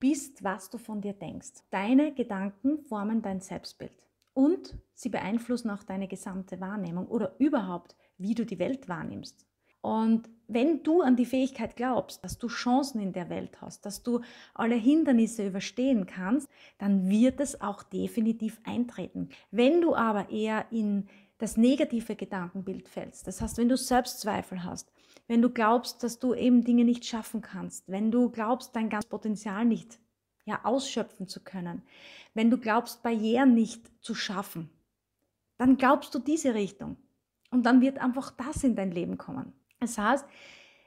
bist, was du von dir denkst. Deine Gedanken formen dein Selbstbild und sie beeinflussen auch deine gesamte Wahrnehmung oder überhaupt, wie du die Welt wahrnimmst. Und wenn du an die Fähigkeit glaubst, dass du Chancen in der Welt hast, dass du alle Hindernisse überstehen kannst, dann wird es auch definitiv eintreten. Wenn du aber eher in das negative Gedankenbild fällst. Das heißt, wenn du Selbstzweifel hast, wenn du glaubst, dass du eben Dinge nicht schaffen kannst, wenn du glaubst, dein ganzes Potenzial nicht ja, ausschöpfen zu können, wenn du glaubst, Barrieren nicht zu schaffen, dann glaubst du diese Richtung. Und dann wird einfach das in dein Leben kommen. Das heißt,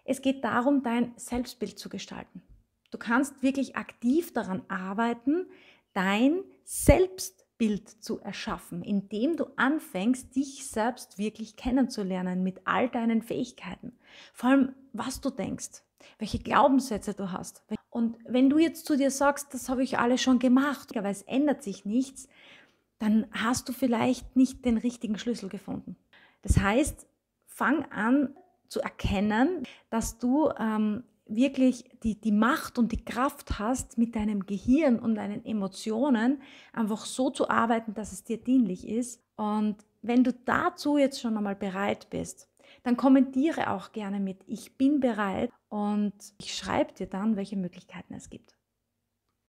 es geht darum, dein Selbstbild zu gestalten. Du kannst wirklich aktiv daran arbeiten, dein Selbst Selbstbild zu erschaffen, indem du anfängst, dich selbst wirklich kennenzulernen mit all deinen Fähigkeiten. Vor allem, was du denkst, welche Glaubenssätze du hast. Und wenn du jetzt zu dir sagst, das habe ich alles schon gemacht, aber es ändert sich nichts, dann hast du vielleicht nicht den richtigen Schlüssel gefunden. Das heißt, fang an zu erkennen, dass du ähm, wirklich die, die Macht und die Kraft hast, mit deinem Gehirn und deinen Emotionen einfach so zu arbeiten, dass es dir dienlich ist. Und wenn du dazu jetzt schon einmal bereit bist, dann kommentiere auch gerne mit, ich bin bereit und ich schreibe dir dann, welche Möglichkeiten es gibt.